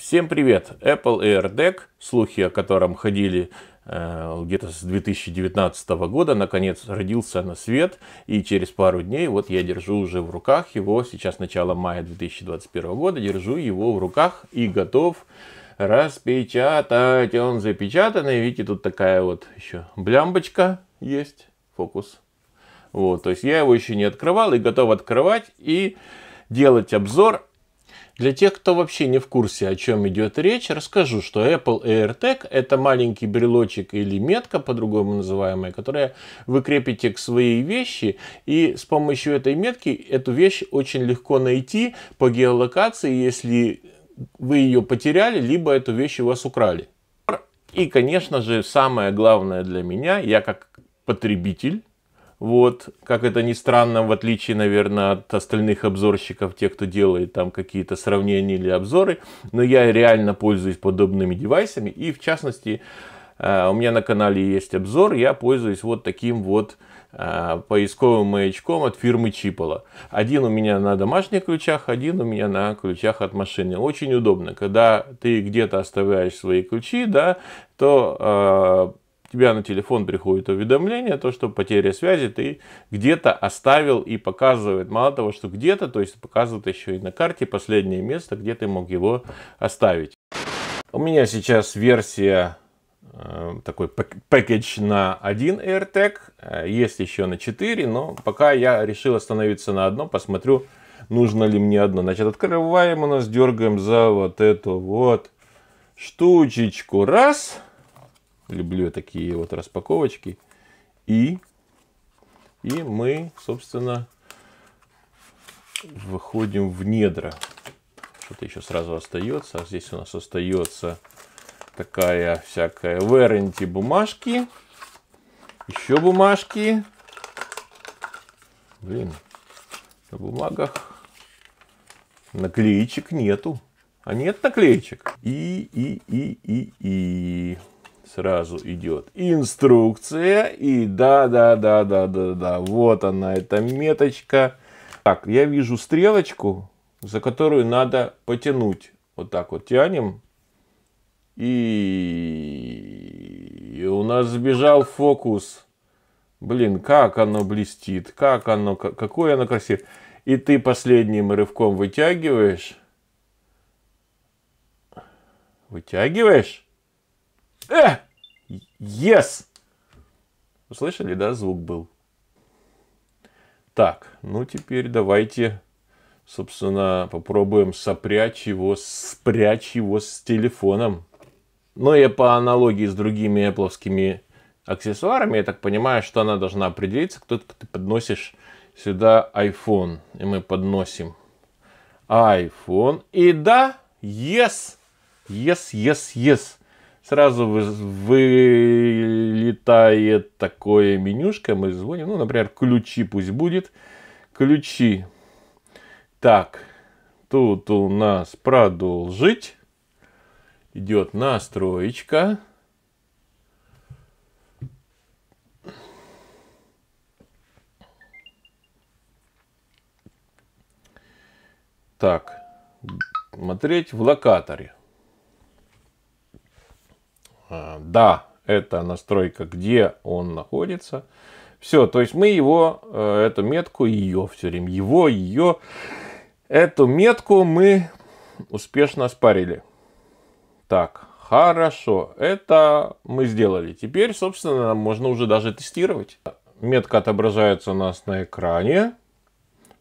Всем привет! Apple AirDeck, слухи о котором ходили э, где-то с 2019 года, наконец родился на свет. И через пару дней, вот я держу уже в руках его, сейчас начало мая 2021 года, держу его в руках и готов распечатать. Он запечатанный, видите, тут такая вот еще блямбочка есть, фокус. Вот, то есть я его еще не открывал и готов открывать и делать обзор для тех, кто вообще не в курсе, о чем идет речь, расскажу, что Apple AirTag – это маленький брелочек или метка, по-другому называемая, которая вы крепите к своей вещи, и с помощью этой метки эту вещь очень легко найти по геолокации, если вы ее потеряли, либо эту вещь у вас украли. И, конечно же, самое главное для меня, я как потребитель, вот, как это ни странно, в отличие, наверное, от остальных обзорщиков, тех, кто делает там какие-то сравнения или обзоры, но я реально пользуюсь подобными девайсами, и в частности, э, у меня на канале есть обзор, я пользуюсь вот таким вот э, поисковым маячком от фирмы Чипола. Один у меня на домашних ключах, один у меня на ключах от машины. Очень удобно, когда ты где-то оставляешь свои ключи, да, то э, тебя на телефон приходит уведомление, то, что потеря связи ты где-то оставил и показывает. Мало того, что где-то, то есть показывает еще и на карте последнее место, где ты мог его оставить. У меня сейчас версия э, такой пакетч на один AirTag, э, есть еще на 4, но пока я решил остановиться на одно, посмотрю, нужно ли мне одно. Значит, открываем у нас, дергаем за вот эту вот штучечку, раз, Люблю я такие вот распаковочки. И, и мы, собственно, выходим в недра. Что-то еще сразу остается. А здесь у нас остается такая всякая веренти бумажки. Еще бумажки. Блин, на бумагах наклеечек нету. А нет наклеечек. И, и, и, и, и сразу идет инструкция. И да-да-да-да-да-да, вот она, эта меточка. Так, я вижу стрелочку, за которую надо потянуть. Вот так вот тянем. И, и у нас сбежал фокус. Блин, как оно блестит, как оно, какое оно красивое. И ты последним рывком вытягиваешь. Вытягиваешь? Э! Yes! Слышали, да, звук был? Так, ну теперь давайте, собственно, попробуем сопрячь его, спрячь его с телефоном. Но ну я по аналогии с другими Apple аксессуарами, я так понимаю, что она должна определиться, кто ты подносишь сюда iPhone. И мы подносим iPhone. И да, yes, yes, yes, yes сразу вылетает такое менюшка, мы звоним, ну, например, ключи пусть будет, ключи. Так, тут у нас продолжить, идет настроечка. Так, смотреть в локаторе. да, это настройка, где он находится. Все, то есть мы его, э, эту метку, ее все время, его, ее, эту метку мы успешно спарили. Так, хорошо, это мы сделали. Теперь, собственно, можно уже даже тестировать. Метка отображается у нас на экране,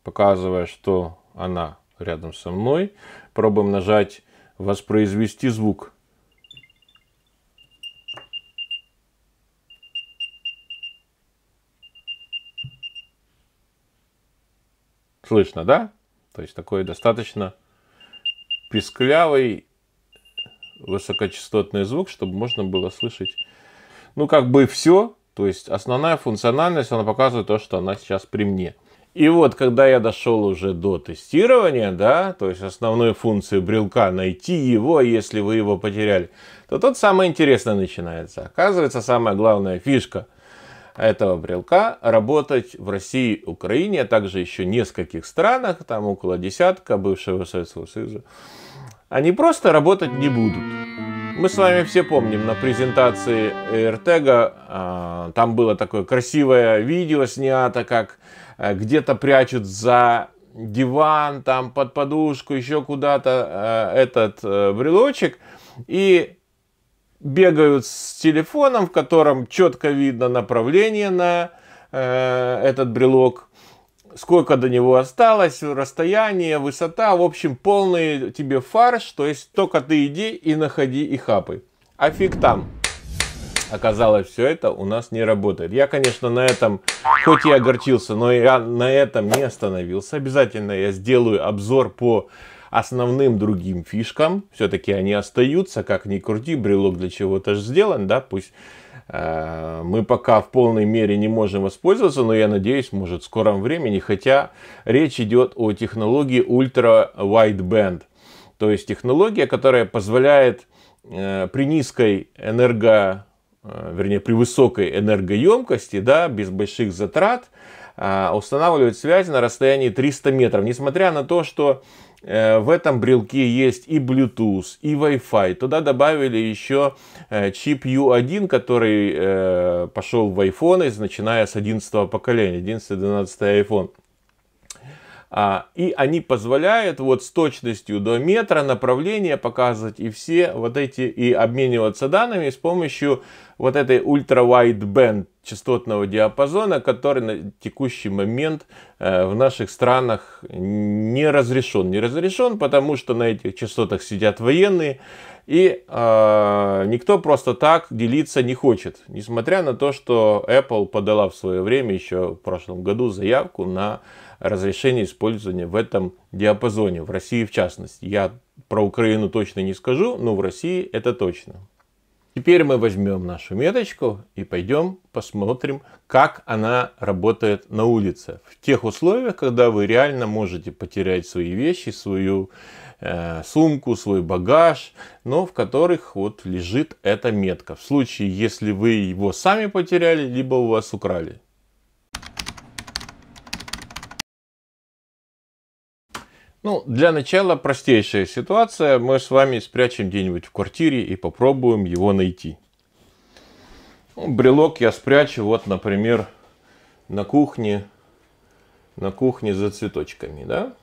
показывая, что она рядом со мной. Пробуем нажать «Воспроизвести звук». Слышно, да? То есть такой достаточно писклявый высокочастотный звук, чтобы можно было слышать, ну, как бы все. То есть основная функциональность, она показывает то, что она сейчас при мне. И вот, когда я дошел уже до тестирования, да, то есть основной функции брелка найти его, если вы его потеряли, то тут самое интересное начинается. Оказывается, самая главная фишка – этого брелка работать в России, Украине, а также еще нескольких странах, там около десятка бывшего Советского Союза, они просто работать не будут. Мы с вами все помним на презентации Эртега, а, там было такое красивое видео снято, как а, где-то прячут за диван, там под подушку, еще куда-то а, этот э, брелочек. И бегают с телефоном, в котором четко видно направление на э, этот брелок, сколько до него осталось, расстояние, высота, в общем, полный тебе фарш, то есть только ты иди и находи и хапы. А фиг там. Оказалось, все это у нас не работает. Я, конечно, на этом, хоть и огорчился, но я на этом не остановился. Обязательно я сделаю обзор по основным другим фишкам. Все-таки они остаются, как ни крути, брелок для чего-то же сделан, да, пусть э, мы пока в полной мере не можем воспользоваться, но я надеюсь, может в скором времени, хотя речь идет о технологии Ultra Wideband, то есть технология, которая позволяет э, при низкой энерго, э, вернее, при высокой энергоемкости, да, без больших затрат, устанавливать связь на расстоянии 300 метров, несмотря на то, что Э, в этом брелке есть и Bluetooth, и Wi-Fi. Туда добавили еще э, чип U1, который э, пошел в iPhone, начиная с 11 поколения, 11-12 iPhone. А, и они позволяют вот с точностью до метра направление показывать и все вот эти и обмениваться данными с помощью вот этой ультра-вайдбенд частотного диапазона, который на текущий момент э, в наших странах не разрешен. Не разрешен, потому что на этих частотах сидят военные, и э, никто просто так делиться не хочет. Несмотря на то, что Apple подала в свое время, еще в прошлом году, заявку на разрешение использования в этом диапазоне, в России в частности. Я про Украину точно не скажу, но в России это точно. Теперь мы возьмем нашу меточку и пойдем посмотрим, как она работает на улице. В тех условиях, когда вы реально можете потерять свои вещи, свою э, сумку, свой багаж, но в которых вот лежит эта метка. В случае, если вы его сами потеряли, либо у вас украли. Ну, для начала простейшая ситуация. Мы с вами спрячем где-нибудь в квартире и попробуем его найти. Ну, брелок я спрячу, вот, например, на кухне, на кухне за цветочками, да?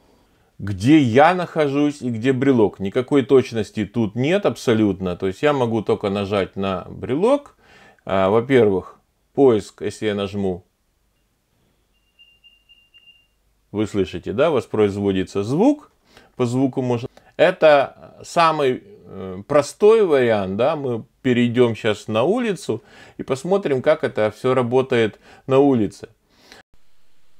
Где я нахожусь и где брелок. Никакой точности тут нет абсолютно. То есть я могу только нажать на брелок. А, во-первых, поиск, если я нажму вы слышите, да, воспроизводится звук, по звуку можно... Это самый э, простой вариант, да, мы перейдем сейчас на улицу и посмотрим, как это все работает на улице.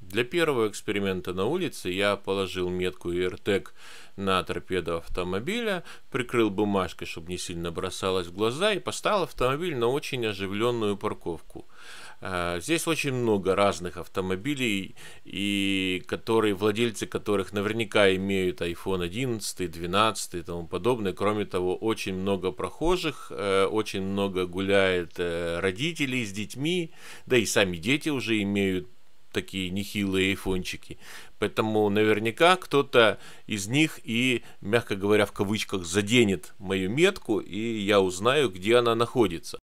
Для первого эксперимента на улице я положил метку AirTag на торпеду автомобиля, прикрыл бумажкой, чтобы не сильно бросалось в глаза, и поставил автомобиль на очень оживленную парковку. Э, здесь очень много разных автомобилей, и которые, владельцы которых наверняка имеют iPhone 11, 12 и тому подобное. Кроме того, очень много прохожих, э, очень много гуляет э, родителей с детьми, да и сами дети уже имеют такие нехилые айфончики. Поэтому наверняка кто-то из них и, мягко говоря, в кавычках заденет мою метку, и я узнаю, где она находится.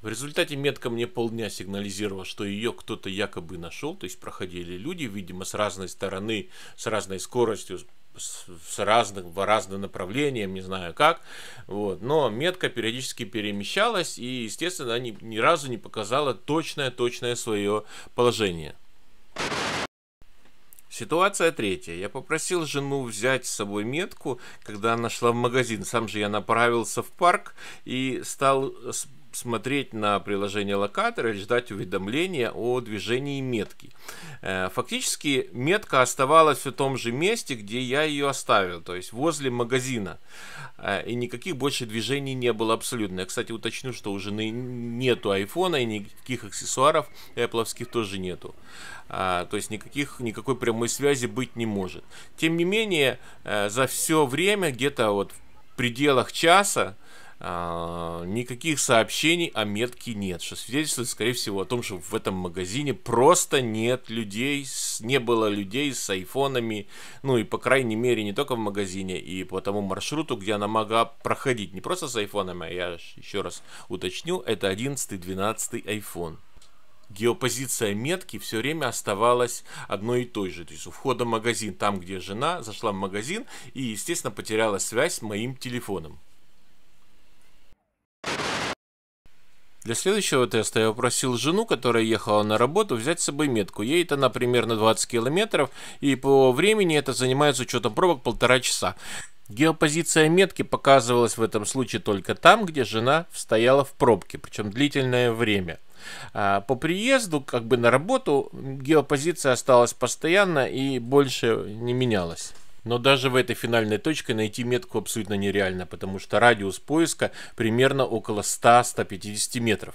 В результате метка мне полдня сигнализировала, что ее кто-то якобы нашел, то есть проходили люди, видимо, с разной стороны, с разной скоростью, с разных, в разных направлениях, не знаю как. Вот. Но метка периодически перемещалась, и, естественно, она ни, ни разу не показала точное-точное свое положение. Ситуация третья. Я попросил жену взять с собой метку, когда она шла в магазин. Сам же я направился в парк и стал смотреть на приложение локатора или ждать уведомления о движении метки. Э, фактически метка оставалась в том же месте, где я ее оставил, то есть возле магазина. Э, и никаких больше движений не было абсолютно. Я, кстати, уточню, что уже нету айфона и никаких аксессуаров Apple тоже нету. Э, то есть никаких, никакой прямой связи быть не может. Тем не менее, за все время, где-то вот в пределах часа, а, никаких сообщений о метке нет, что свидетельствует, скорее всего, о том, что в этом магазине просто нет людей, не было людей с айфонами, ну и, по крайней мере, не только в магазине, и по тому маршруту, где она могла проходить, не просто с айфонами, а я еще раз уточню, это 11-12 iPhone геопозиция метки все время оставалась одной и той же. То есть у входа в магазин, там, где жена, зашла в магазин и, естественно, потеряла связь с моим телефоном. Для следующего теста я попросил жену, которая ехала на работу, взять с собой метку. Ей это на примерно 20 километров, и по времени это занимает с учетом пробок полтора часа. Геопозиция метки показывалась в этом случае только там, где жена стояла в пробке, причем длительное время. А, по приезду, как бы на работу, геопозиция осталась постоянно и больше не менялась. Но даже в этой финальной точке найти метку абсолютно нереально, потому что радиус поиска примерно около 100-150 метров.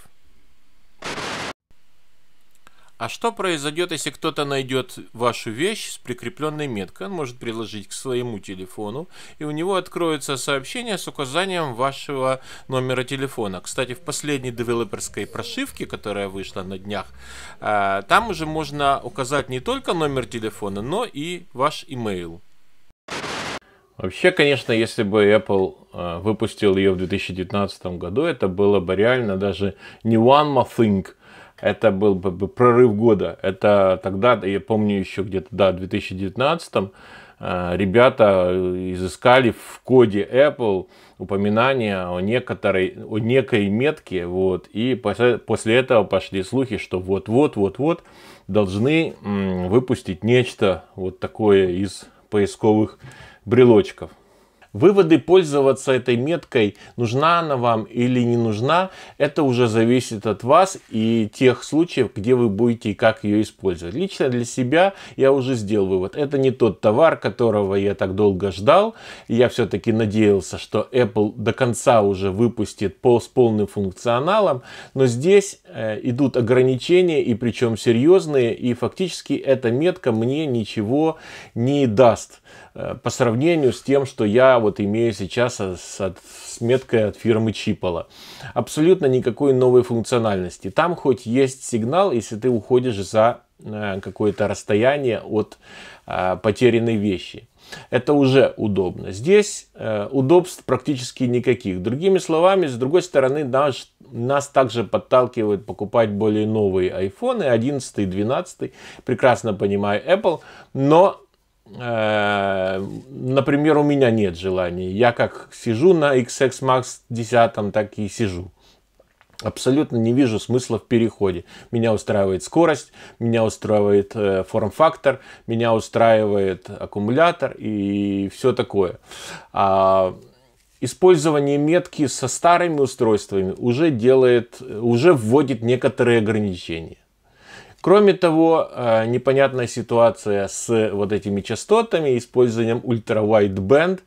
А что произойдет, если кто-то найдет вашу вещь с прикрепленной меткой? Он может приложить к своему телефону, и у него откроется сообщение с указанием вашего номера телефона. Кстати, в последней девелоперской прошивке, которая вышла на днях, а, там уже можно указать не только номер телефона, но и ваш имейл. Вообще, конечно, если бы Apple э, выпустил ее в 2019 году, это было бы реально даже не one more thing, это был бы прорыв года. Это тогда, я помню еще где-то, да, в 2019 э, ребята э, изыскали в коде Apple упоминания о, некоторой, о некой метке, вот, и после, после этого пошли слухи, что вот-вот-вот-вот должны выпустить нечто вот такое из поисковых брелочков. Выводы пользоваться этой меткой, нужна она вам или не нужна, это уже зависит от вас и тех случаев, где вы будете и как ее использовать. Лично для себя я уже сделал вывод. Это не тот товар, которого я так долго ждал. Я все-таки надеялся, что Apple до конца уже выпустит по, с полным функционалом. Но здесь э, идут ограничения, и причем серьезные. И фактически эта метка мне ничего не даст э, по сравнению с тем, что я вот имею сейчас э, с, от, с меткой от фирмы Чипола. Абсолютно никакой новой функциональности. Там хоть есть сигнал, если ты уходишь за э, какое-то расстояние от а, потерянной вещи. Это уже удобно. Здесь э, удобств практически никаких. Другими словами, с другой стороны, наш, нас также подталкивает покупать более новые iPhone, 11, 12, прекрасно понимаю Apple, но Э, например, у меня нет желания. Я как сижу на XX Max 10, так и сижу. Абсолютно не вижу смысла в переходе. Меня устраивает скорость, меня устраивает э, форм-фактор, меня устраивает аккумулятор и все такое. А использование метки со старыми устройствами уже делает, уже вводит некоторые ограничения. Кроме того, э, непонятная ситуация с вот этими частотами, использованием ультра-вайдбенд.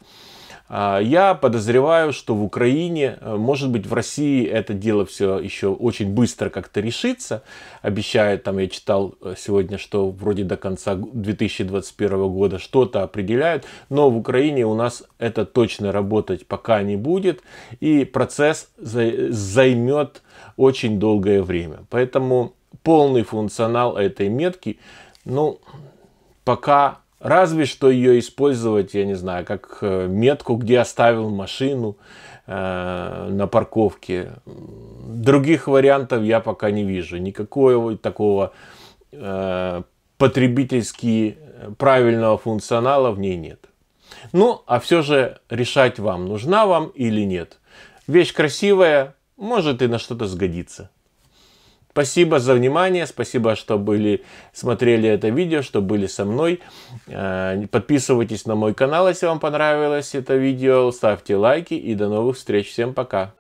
Я подозреваю, что в Украине, э, может быть, в России это дело все еще очень быстро как-то решится. Обещают, там я читал э, сегодня, что вроде до конца 2021 года что-то определяют, но в Украине у нас это точно работать пока не будет, и процесс займет очень долгое время. Поэтому полный функционал этой метки. Ну, пока разве что ее использовать, я не знаю, как э, метку, где оставил машину э, на парковке. Других вариантов я пока не вижу. Никакого такого э, потребительски правильного функционала в ней нет. Ну, а все же решать вам, нужна вам или нет. Вещь красивая, может и на что-то сгодится. Спасибо за внимание, спасибо, что были, смотрели это видео, что были со мной. Э, подписывайтесь на мой канал, если вам понравилось это видео, ставьте лайки и до новых встреч. Всем пока!